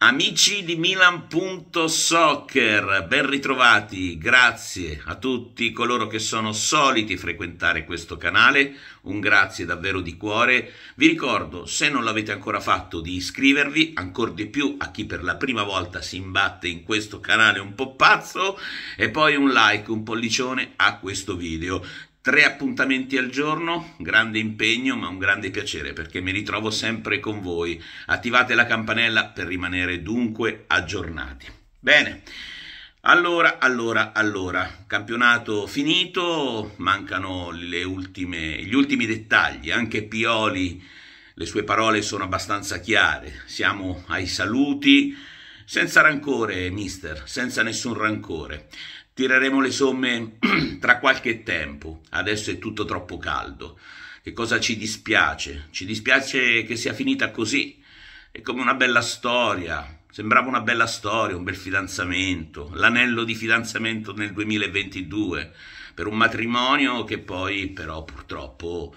Amici di Milan.soccer, ben ritrovati, grazie a tutti coloro che sono soliti frequentare questo canale, un grazie davvero di cuore. Vi ricordo, se non l'avete ancora fatto, di iscrivervi, ancora di più a chi per la prima volta si imbatte in questo canale un po' pazzo, e poi un like, un pollicione a questo video Tre appuntamenti al giorno, grande impegno ma un grande piacere perché mi ritrovo sempre con voi. Attivate la campanella per rimanere dunque aggiornati. Bene, allora, allora, allora, campionato finito, mancano ultime, gli ultimi dettagli, anche Pioli, le sue parole sono abbastanza chiare, siamo ai saluti, senza rancore, mister, senza nessun rancore. Tireremo le somme tra qualche tempo, adesso è tutto troppo caldo. Che cosa ci dispiace? Ci dispiace che sia finita così. È come una bella storia, sembrava una bella storia, un bel fidanzamento, l'anello di fidanzamento nel 2022 per un matrimonio che poi però purtroppo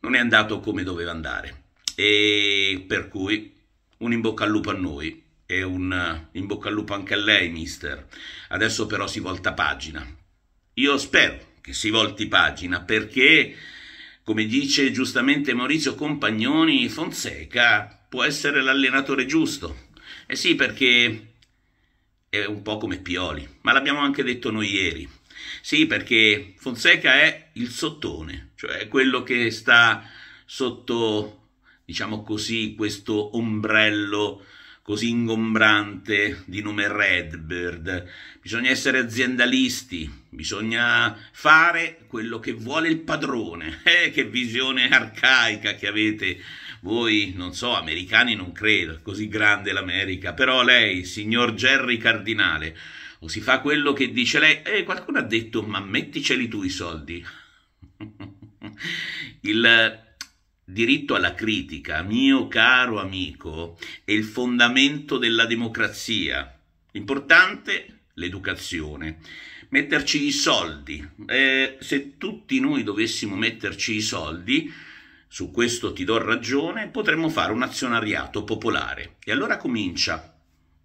non è andato come doveva andare. E per cui un in bocca al lupo a noi e un eh, in bocca al lupo anche a lei, mister. Adesso però si volta pagina. Io spero che si volti pagina perché, come dice giustamente Maurizio Compagnoni, Fonseca può essere l'allenatore giusto. Eh sì, perché è un po' come Pioli, ma l'abbiamo anche detto noi ieri. Sì, perché Fonseca è il sottone, cioè quello che sta sotto, diciamo così, questo ombrello così ingombrante di nome Redbird. Bisogna essere aziendalisti, bisogna fare quello che vuole il padrone. Eh, che visione arcaica che avete voi, non so, americani non credo, così grande l'America, però lei, signor Jerry Cardinale, o si fa quello che dice lei, eh, qualcuno ha detto, ma metticeli tu i soldi. il diritto alla critica, mio caro amico, è il fondamento della democrazia. Importante l'educazione. Metterci i soldi. Eh, se tutti noi dovessimo metterci i soldi, su questo ti do ragione, potremmo fare un azionariato popolare. E allora comincia.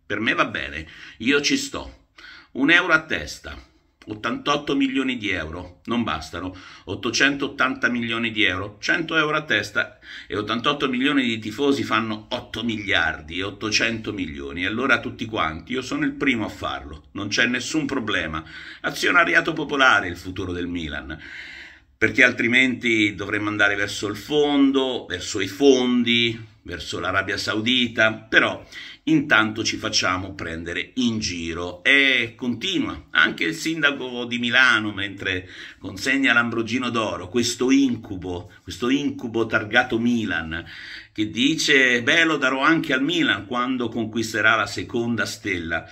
Per me va bene, io ci sto. Un euro a testa. 88 milioni di euro, non bastano, 880 milioni di euro, 100 euro a testa e 88 milioni di tifosi fanno 8 miliardi e 800 milioni. E allora tutti quanti, io sono il primo a farlo, non c'è nessun problema. Azionariato popolare il futuro del Milan perché altrimenti dovremmo andare verso il fondo, verso i fondi, verso l'Arabia Saudita, però intanto ci facciamo prendere in giro. E continua anche il sindaco di Milano mentre consegna l'Ambrogino d'Oro, questo incubo, questo incubo targato Milan, che dice beh lo darò anche al Milan quando conquisterà la seconda stella.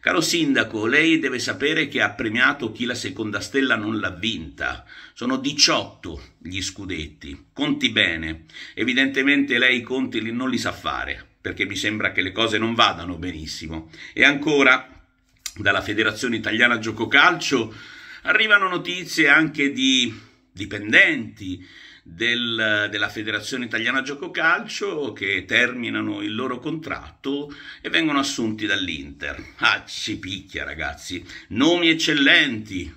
Caro sindaco, lei deve sapere che ha premiato chi la seconda stella non l'ha vinta. Sono 18 gli scudetti, conti bene. Evidentemente lei i conti non li sa fare perché mi sembra che le cose non vadano benissimo. E ancora dalla Federazione Italiana Gioco Calcio arrivano notizie anche di dipendenti del, della Federazione Italiana Gioco Calcio che terminano il loro contratto e vengono assunti dall'Inter. Ah, ci picchia ragazzi, nomi eccellenti,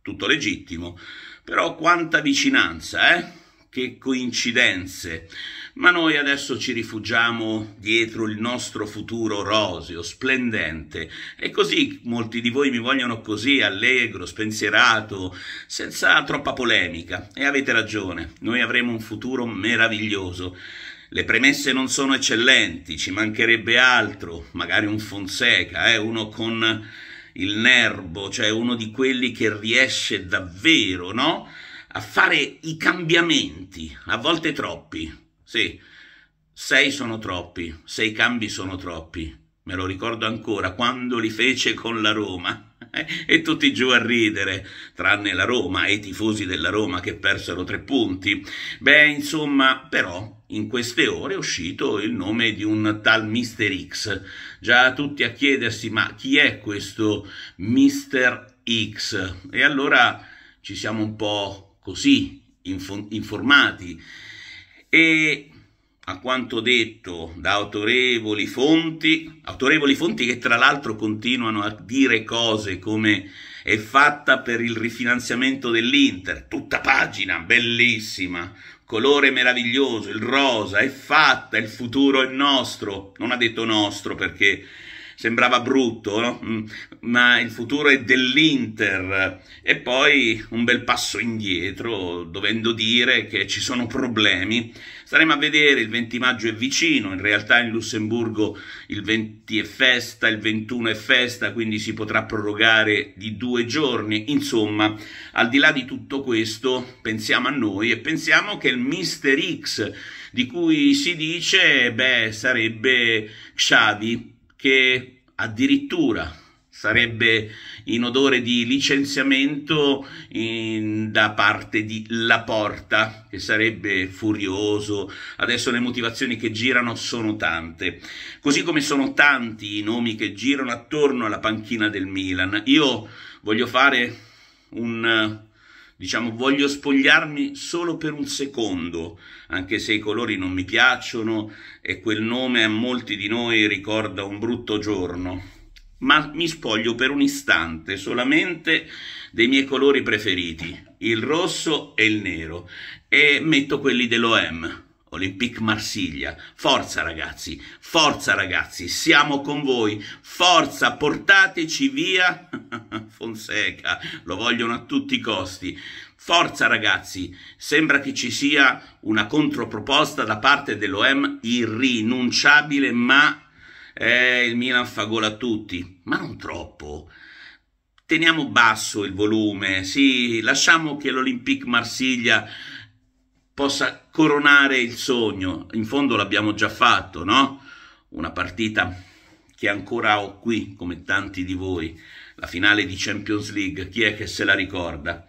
tutto legittimo, però quanta vicinanza, eh? che coincidenze. Ma noi adesso ci rifugiamo dietro il nostro futuro roseo, splendente. E così molti di voi mi vogliono così, allegro, spensierato, senza troppa polemica. E avete ragione, noi avremo un futuro meraviglioso. Le premesse non sono eccellenti, ci mancherebbe altro, magari un Fonseca, eh, uno con il nervo, cioè uno di quelli che riesce davvero, no? a fare i cambiamenti, a volte troppi. Sì, sei sono troppi, sei cambi sono troppi. Me lo ricordo ancora quando li fece con la Roma. Eh, e tutti giù a ridere, tranne la Roma e i tifosi della Roma che persero tre punti. Beh, insomma, però in queste ore è uscito il nome di un tal Mister X. Già tutti a chiedersi ma chi è questo Mister X? E allora ci siamo un po' così informati e a quanto detto da autorevoli fonti, autorevoli fonti che tra l'altro continuano a dire cose come è fatta per il rifinanziamento dell'Inter, tutta pagina, bellissima, colore meraviglioso, il rosa, è fatta, il futuro è nostro, non ha detto nostro perché sembrava brutto, no? Mm. ma il futuro è dell'Inter e poi un bel passo indietro dovendo dire che ci sono problemi. Staremo a vedere, il 20 maggio è vicino, in realtà in Lussemburgo il 20 è festa, il 21 è festa, quindi si potrà prorogare di due giorni. Insomma, al di là di tutto questo, pensiamo a noi e pensiamo che il Mister X, di cui si dice, beh, sarebbe Xavi, che addirittura sarebbe in odore di licenziamento in, da parte di La Porta, che sarebbe furioso. Adesso le motivazioni che girano sono tante, così come sono tanti i nomi che girano attorno alla panchina del Milan. Io voglio fare un diciamo voglio spogliarmi solo per un secondo, anche se i colori non mi piacciono e quel nome a molti di noi ricorda un brutto giorno, ma mi spoglio per un istante solamente dei miei colori preferiti, il rosso e il nero, e metto quelli dell'OM, Olympique Marsiglia. Forza ragazzi, forza ragazzi, siamo con voi. Forza, portateci via Fonseca, lo vogliono a tutti i costi. Forza ragazzi, sembra che ci sia una controproposta da parte dell'OM irrinunciabile, ma eh, il Milan fa gol a tutti, ma non troppo. Teniamo basso il volume, sì, lasciamo che l'Olympique Marsiglia possa coronare il sogno. In fondo l'abbiamo già fatto, no? Una partita che ancora ho qui, come tanti di voi, la finale di Champions League, chi è che se la ricorda?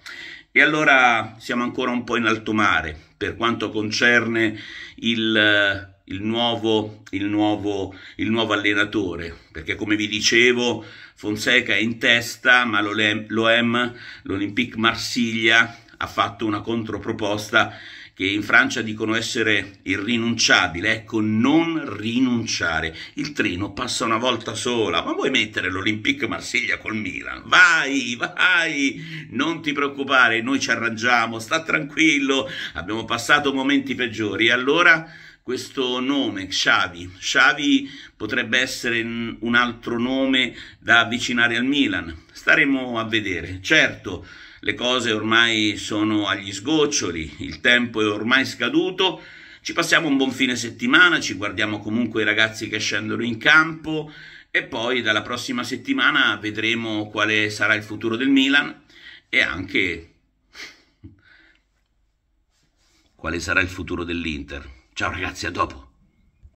E allora siamo ancora un po' in alto mare per quanto concerne il, il, nuovo, il, nuovo, il nuovo, allenatore, perché come vi dicevo Fonseca è in testa, ma l'OM, l'Olympique Marsiglia ha fatto una controproposta che in Francia dicono essere irrinunciabile, ecco, non rinunciare. Il treno passa una volta sola, ma vuoi mettere l'Olympique Marsiglia col Milan? Vai, vai, non ti preoccupare, noi ci arrangiamo, sta tranquillo, abbiamo passato momenti peggiori e allora questo nome, Xavi. Xavi potrebbe essere un altro nome da avvicinare al Milan. Staremo a vedere. Certo, le cose ormai sono agli sgoccioli, il tempo è ormai scaduto, ci passiamo un buon fine settimana, ci guardiamo comunque i ragazzi che scendono in campo e poi dalla prossima settimana vedremo quale sarà il futuro del Milan e anche quale sarà il futuro dell'Inter. Ciao ragazzi, a dopo!